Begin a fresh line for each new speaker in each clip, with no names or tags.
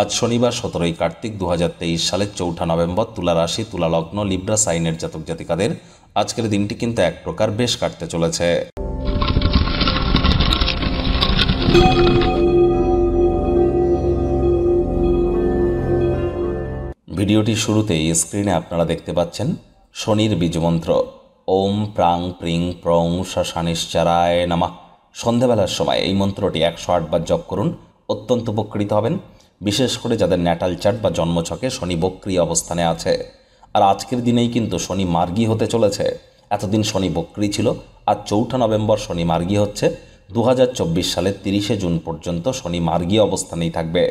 আজ শনিবার সতেরোই কার্তিক দু সালের চৌঠা নভেম্বর তুলা রাশি তুলা লগ্ন লিব্রা সাইনের জাতক জাতিকাদের আজকের দিনটি কিন্তু এক প্রকার বেশ কাটতে চলেছে ভিডিওটি শুরুতেই স্ক্রিনে আপনারা দেখতে পাচ্ছেন শনির বীজমন্ত্র ওম প্রাং প্রিং প্রং শাসানিশ্চারায় নামা সন্ধ্যাবেলার সময় এই মন্ত্রটি একশো আটবার জপ করুন অত্যন্ত উপকৃত হবেন বিশেষ করে যাদের ন্যাটাল চার্ট বা জন্মছকে শনি বক্রিয় অবস্থানে আছে আর আজকের দিনেই কিন্তু শনি মার্গী হতে চলেছে এতদিন শনি বক্রি ছিল আর চৌঠা নভেম্বর শনি মার্গী হচ্ছে দু সালের তিরিশে জুন পর্যন্ত শনি মার্গী অবস্থানেই থাকবে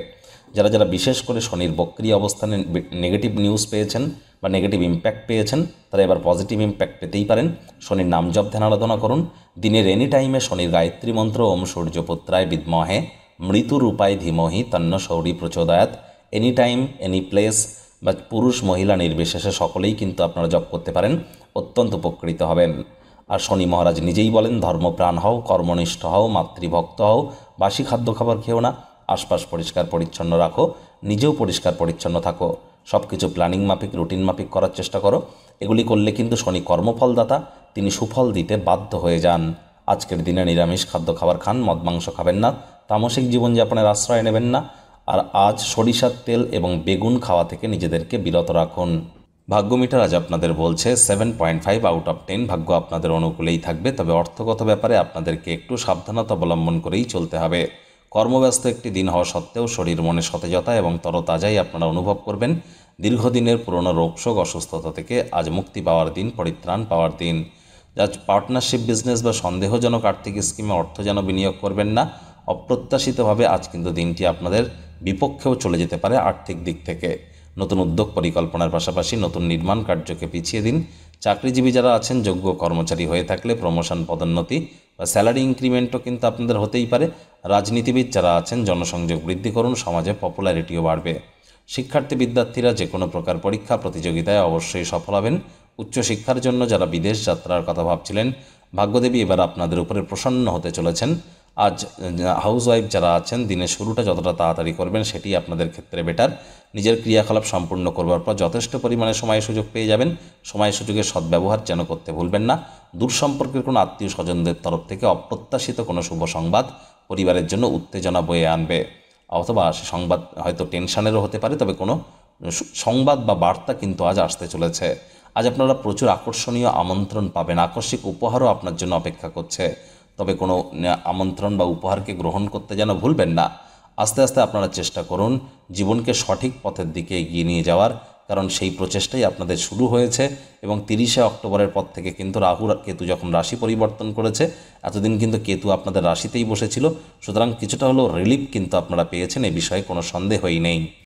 যারা যারা বিশেষ করে শনির বক্রিয় অবস্থানে নেগেটিভ নিউজ পেয়েছেন বা নেগেটিভ ইম্প্যাক্ট পেয়েছেন তারা এবার পজিটিভ ইম্প্যাক্ট পেতেই পারেন শনির নাম জপ ধ্যান আলোচনা করুন দিনের এনি টাইমে শনির গায়ত্রী মন্ত্র ওম সূর্যপুত্রায় বিদ্মহে মৃত্যুর উপায় ধীমহি তন্ন শৌরী প্রচোদয়াত এনি টাইম এনি প্লেস বা পুরুষ মহিলা নির্বিশেষে সকলেই কিন্তু আপনারা জপ করতে পারেন অত্যন্ত উপকৃত হবেন আর শনি মহারাজ নিজেই বলেন ধর্মপ্রাণ হও কর্মনিষ্ঠ হও মাতৃভক্ত হও বাসি খাদ্য খাবার খেও না আশপাশ পরিষ্কার পরিচ্ছন্ন রাখো নিজেও পরিষ্কার পরিচ্ছন্ন থাকো সব কিছু প্ল্যানিং মাফিক রুটিন মাফিক করার চেষ্টা করো এগুলি করলে কিন্তু শনি কর্মফলদাতা তিনি সুফল দিতে বাধ্য হয়ে যান আজকের দিনে নিরামিষ খাদ্য খাবার খান মদ মাংস খাবেন না তামসিক জীবনযাপনের আশ্রয় নেবেন না আর আজ সরিষার তেল এবং বেগুন খাওয়া থেকে নিজেদেরকে বিরত রাখুন ভাগ্য মিটার আজ আপনাদের বলছে seven point five out of ten ভাগ্য আপনাদের অনুকূলেই থাকবে তবে অর্থগত ব্যাপারে আপনাদেরকে একটু সাবধানতা অবলম্বন করেই চলতে হবে কর্মব্যস্ত একটি দিন হওয়া সত্ত্বেও শরীর মনে সতেজতা এবং তরতাজাই আপনারা অনুভব করবেন দীর্ঘদিনের পুরনো রোগশোক অসুস্থতা থেকে আজ মুক্তি পাওয়ার দিন পরিত্রাণ পাওয়ার দিন যা পার্টনারশিপ বিজনেস বা সন্দেহজনক আর্থিক স্কিমে অর্থ যেন বিনিয়োগ করবেন না অপ্রত্যাশিতভাবে আজ কিন্তু দিনটি আপনাদের বিপক্ষেও চলে যেতে পারে আর্থিক দিক থেকে নতুন উদ্যোগ পরিকল্পনার পাশাপাশি নতুন নির্মাণ কার্যকে পিছিয়ে দিন চাকরিজীবী যারা আছেন যোগ্য কর্মচারী হয়ে থাকলে প্রমোশন পদোন্নতি বা স্যালারি ইনক্রিমেন্টও কিন্তু আপনাদের হতেই পারে রাজনীতিবিদ যারা আছেন জনসংযোগ বৃদ্ধি করুন সমাজে পপুলারিটিও বাড়বে শিক্ষার্থী বিদ্যার্থীরা যে কোনো প্রকার পরীক্ষা প্রতিযোগিতায় অবশ্যই সফল হবেন উচ্চশিক্ষার জন্য যারা বিদেশ যাত্রার কথা ভাবছিলেন ভাগ্যদেবী এবার আপনাদের উপরে প্রসন্ন হতে চলেছেন আজ হাউস ওয়াইফ যারা আছেন দিনের শুরুটা যতটা তাড়াতাড়ি করবেন সেটি আপনাদের ক্ষেত্রে বেটার নিজের ক্রিয়াকলাপ সম্পূর্ণ করবার পর যথেষ্ট পরিমাণে সময় সুযোগ পেয়ে যাবেন সময় সুযোগের সদ্ব্যবহার যেন করতে ভুলবেন না দূর সম্পর্কের কোনো আত্মীয় স্বজনদের তরফ থেকে অপ্রত্যাশিত কোনো শুভ সংবাদ পরিবারের জন্য উত্তেজনা বয়ে আনবে অথবা সে সংবাদ হয়তো টেনশানেরও হতে পারে তবে কোনো সংবাদ বা বার্তা কিন্তু আজ আসতে চলেছে আজ আপনারা প্রচুর আকর্ষণীয় আমন্ত্রণ পাবেন আকস্মিক উপহারও আপনার জন্য অপেক্ষা করছে তবে কোনো আমন্ত্রণ বা উপহারকে গ্রহণ করতে যেন ভুলবেন না আস্তে আস্তে আপনারা চেষ্টা করুন জীবনকে সঠিক পথের দিকে এগিয়ে নিয়ে যাওয়ার কারণ সেই প্রচেষ্টাই আপনাদের শুরু হয়েছে এবং তিরিশে অক্টোবরের পর থেকে কিন্তু রাহু কেতু যখন রাশি পরিবর্তন করেছে এতদিন কিন্তু কেতু আপনাদের রাশিতেই বসেছিল সুতরাং কিছুটা হলেও রিলিফ কিন্তু আপনারা পেয়েছেন এ বিষয়ে কোনো সন্দেহই নেই